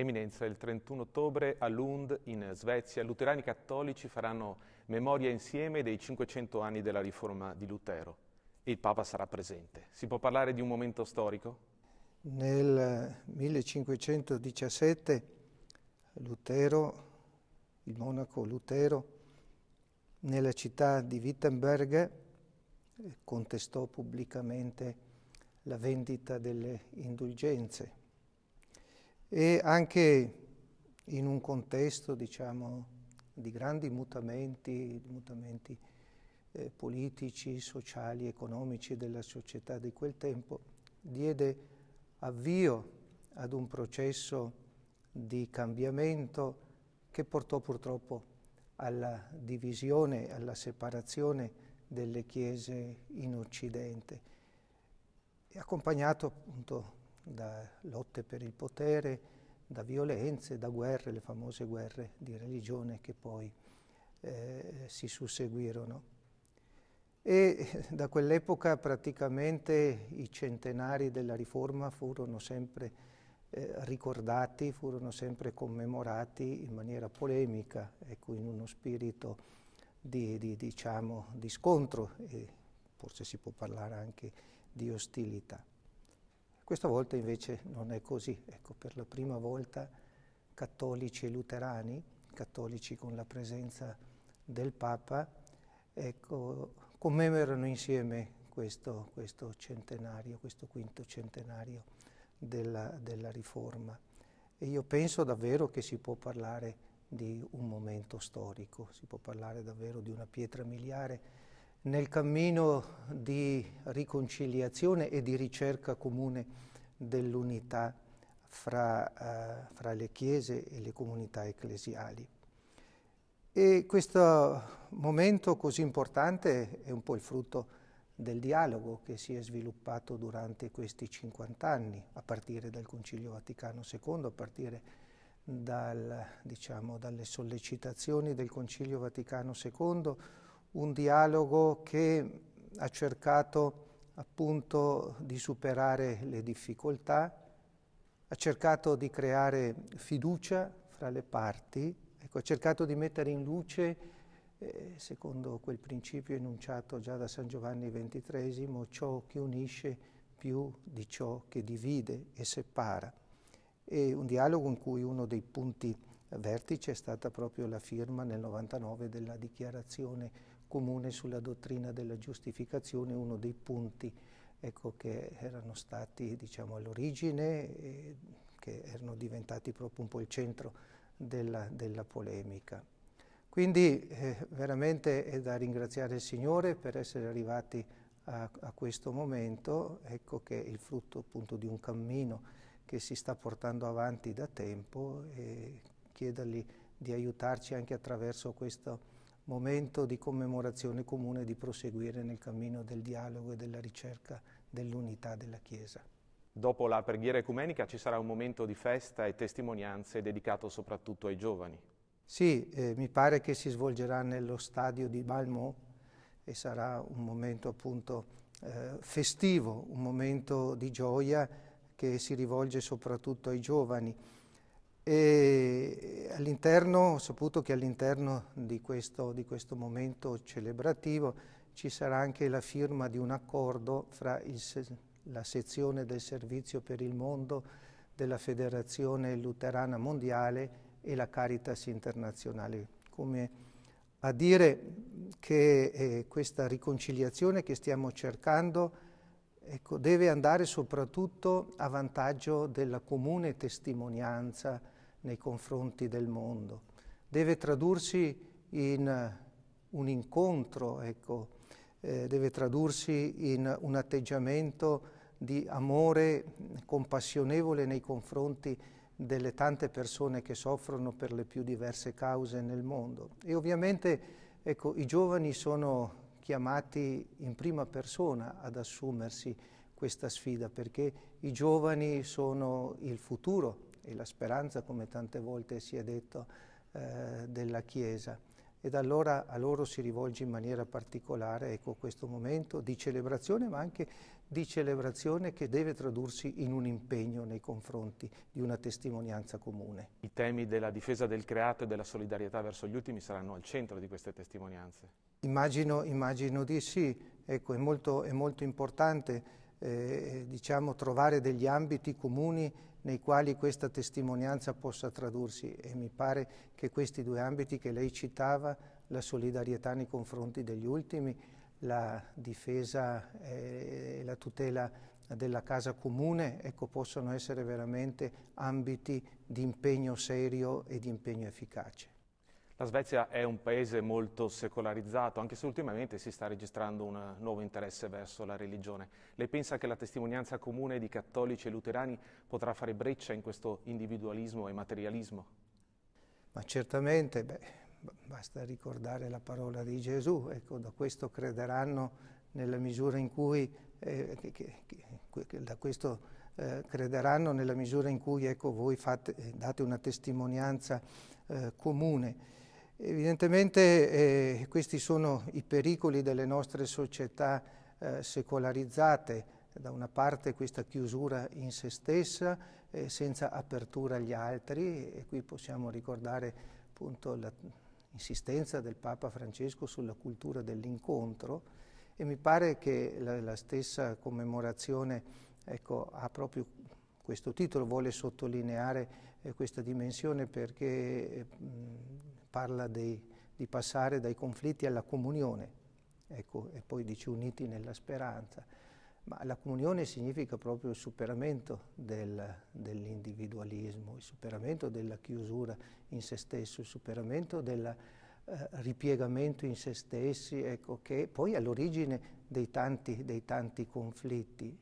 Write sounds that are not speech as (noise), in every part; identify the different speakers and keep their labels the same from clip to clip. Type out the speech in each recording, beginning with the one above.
Speaker 1: Eminenza, il 31 ottobre a Lund, in Svezia, luterani cattolici faranno memoria insieme dei 500 anni della riforma di Lutero e il Papa sarà presente. Si può parlare di un momento storico?
Speaker 2: Nel 1517 Lutero, il monaco Lutero, nella città di Wittenberg contestò pubblicamente la vendita delle indulgenze e anche in un contesto diciamo, di grandi mutamenti, mutamenti eh, politici, sociali, economici della società di quel tempo, diede avvio ad un processo di cambiamento che portò purtroppo alla divisione, alla separazione delle chiese in Occidente, accompagnato appunto da lotte per il potere, da violenze, da guerre, le famose guerre di religione che poi eh, si susseguirono. E (laughs) da quell'epoca praticamente i centenari della riforma furono sempre eh, ricordati, furono sempre commemorati in maniera polemica, ecco, in uno spirito di, di, diciamo, di scontro e forse si può parlare anche di ostilità. Questa volta invece non è così. Ecco, per la prima volta cattolici e luterani, cattolici con la presenza del Papa, ecco, commemorano insieme questo, questo, centenario, questo quinto centenario della, della Riforma. E io penso davvero che si può parlare di un momento storico, si può parlare davvero di una pietra miliare nel cammino di riconciliazione e di ricerca comune dell'unità fra, eh, fra, le chiese e le comunità ecclesiali. E questo momento così importante è un po' il frutto del dialogo che si è sviluppato durante questi 50 anni, a partire dal Concilio Vaticano II, a partire dal, diciamo, dalle sollecitazioni del Concilio Vaticano II, un dialogo che ha cercato appunto di superare le difficoltà, ha cercato di creare fiducia fra le parti, ecco, ha cercato di mettere in luce, eh, secondo quel principio enunciato già da San Giovanni XXIII, ciò che unisce più di ciò che divide e separa. E un dialogo in cui uno dei punti vertice è stata proprio la firma nel 99 della dichiarazione comune sulla dottrina della giustificazione, uno dei punti ecco, che erano stati diciamo, all'origine e che erano diventati proprio un po' il centro della, della polemica. Quindi eh, veramente è da ringraziare il Signore per essere arrivati a, a questo momento, ecco che è il frutto appunto di un cammino che si sta portando avanti da tempo e chiedergli di aiutarci anche attraverso questo momento di commemorazione comune di proseguire nel cammino del dialogo e della ricerca dell'unità della Chiesa.
Speaker 1: Dopo la preghiera ecumenica ci sarà un momento di festa e testimonianze dedicato soprattutto ai giovani.
Speaker 2: Sì, eh, mi pare che si svolgerà nello stadio di Malmö e sarà un momento appunto eh, festivo, un momento di gioia che si rivolge soprattutto ai giovani. E all'interno, ho saputo che all'interno di questo, di questo momento celebrativo ci sarà anche la firma di un accordo fra il, la sezione del servizio per il mondo della Federazione Luterana Mondiale e la Caritas Internazionale, come a dire che eh, questa riconciliazione che stiamo cercando ecco, deve andare soprattutto a vantaggio della comune testimonianza nei confronti del mondo. Deve tradursi in eh, un incontro, ecco, eh, deve tradursi in un atteggiamento di amore compassionevole nei confronti delle tante persone che soffrono per le più diverse cause nel mondo. E ovviamente ecco, i giovani sono chiamati in prima persona ad assumersi questa sfida perché i giovani sono il futuro e la speranza, come tante volte si è detto, eh, della Chiesa. Ed allora a loro si rivolge in maniera particolare ecco, questo momento di celebrazione, ma anche di celebrazione che deve tradursi in un impegno nei confronti di una testimonianza
Speaker 1: comune. I temi della difesa del creato e della solidarietà verso gli ultimi saranno al centro di queste testimonianze.
Speaker 2: Immagino, immagino di sì, ecco, è molto, è molto importante eh, diciamo, trovare degli ambiti comuni nei quali questa testimonianza possa tradursi e mi pare che questi due ambiti che lei citava, la solidarietà nei confronti degli ultimi, la difesa e eh, la tutela della casa comune, ecco, possono essere veramente ambiti di impegno serio e di impegno efficace.
Speaker 1: La Svezia è un paese molto secolarizzato, anche se ultimamente si sta registrando un nuovo interesse verso la religione. Lei pensa che la testimonianza comune di cattolici e luterani potrà fare breccia in questo individualismo e materialismo?
Speaker 2: Ma certamente, beh, basta ricordare la parola di Gesù, ecco, da questo crederanno nella misura in cui, eh, che, che, che, da questo eh, crederanno nella misura in cui ecco, voi fate, eh, date una testimonianza eh, comune. Evidentemente eh, questi sono i pericoli delle nostre società eh, secolarizzate, da una parte questa chiusura in se stessa, eh, senza apertura agli altri, e qui possiamo ricordare appunto l'insistenza del Papa Francesco sulla cultura dell'incontro, e mi pare che la, la stessa commemorazione ecco, ha proprio questo titolo, vuole sottolineare eh, questa dimensione perché mh, eh, parla dei, di passare dai conflitti alla comunione, ecco, e poi dice uniti nella speranza. Ma la comunione significa proprio il superamento del, dell'individualismo, il superamento della chiusura in se stesso, il superamento del eh, ripiegamento in se stessi, ecco, che poi è l'origine dei tanti, dei tanti conflitti.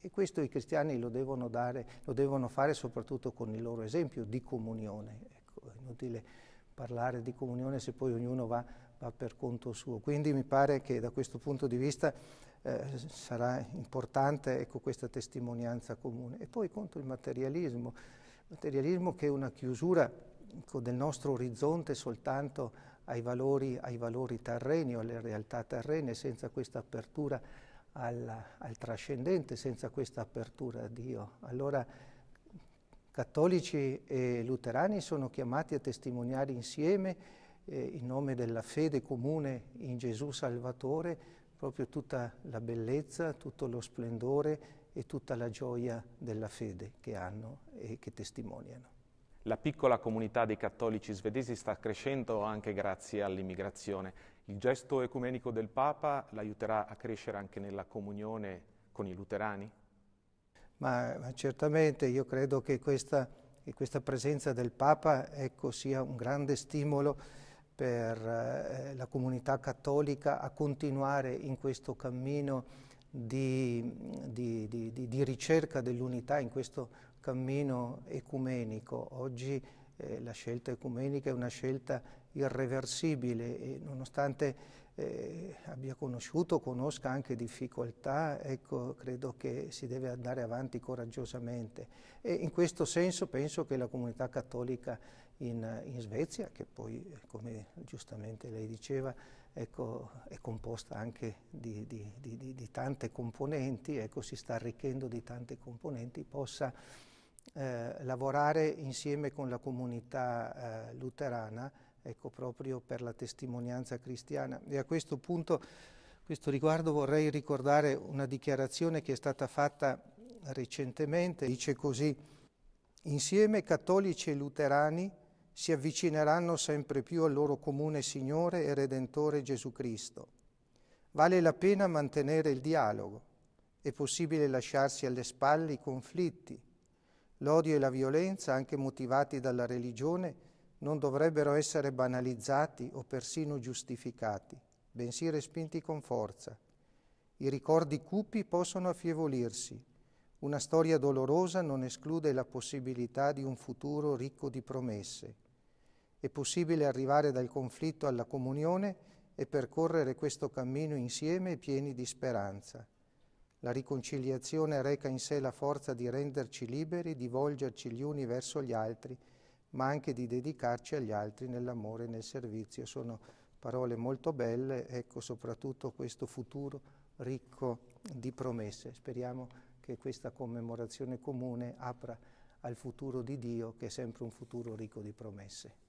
Speaker 2: E questo i cristiani lo devono, dare, lo devono, fare soprattutto con il loro esempio di comunione. Ecco, è inutile parlare di comunione se poi ognuno va, va per conto suo. Quindi mi pare che da questo punto di vista eh, sarà importante ecco, questa testimonianza comune. E poi contro il materialismo, materialismo che è una chiusura ecco, del nostro orizzonte soltanto ai valori, ai valori terreni o alle realtà terrene, senza questa apertura al, al trascendente, senza questa apertura a Dio. Allora, Cattolici e luterani sono chiamati a testimoniare insieme eh, in nome della fede comune in Gesù Salvatore proprio tutta la bellezza, tutto lo splendore e tutta la gioia della fede che hanno e che testimoniano.
Speaker 1: La piccola comunità dei cattolici svedesi sta crescendo anche grazie all'immigrazione. Il gesto ecumenico del Papa l'aiuterà a crescere anche nella comunione con i luterani?
Speaker 2: ma, ma certamente io credo che questa, che questa presenza del Papa ecco, sia un grande stimolo per eh, la comunità cattolica a continuare in questo cammino di, di, di, di ricerca dell'unità, in questo cammino ecumenico. Oggi eh, la scelta ecumenica è una scelta irreversibile e nonostante eh, abbia conosciuto, conosca anche difficoltà, ecco, credo che si deve andare avanti coraggiosamente. E in questo senso penso che la comunità cattolica in, in Svezia, che poi, come giustamente lei diceva, ecco, è composta anche di, di, di, di tante componenti, ecco, si sta arricchendo di tante componenti, possa eh, lavorare insieme con la comunità eh, luterana ecco, proprio per la testimonianza cristiana. E a questo punto, a questo riguardo, vorrei ricordare una dichiarazione che è stata fatta recentemente, dice così, insieme cattolici e luterani si avvicineranno sempre più al loro comune Signore e Redentore Gesù Cristo. Vale la pena mantenere il dialogo, è possibile lasciarsi alle spalle i conflitti, l'odio e la violenza, anche motivati dalla religione, non dovrebbero essere banalizzati o persino giustificati, bensì respinti con forza. I ricordi cupi possono affievolirsi. Una storia dolorosa non esclude la possibilità di un futuro ricco di promesse. È possibile arrivare dal conflitto alla comunione e percorrere questo cammino insieme pieni di speranza. La riconciliazione reca in sé la forza di renderci liberi, di volgerci gli uni verso gli altri, ma anche di dedicarci agli altri nell'amore e nel servizio. Sono parole molto belle, ecco soprattutto questo futuro ricco di promesse. Speriamo che questa commemorazione comune apra al futuro di Dio, che è sempre
Speaker 1: un futuro ricco di promesse.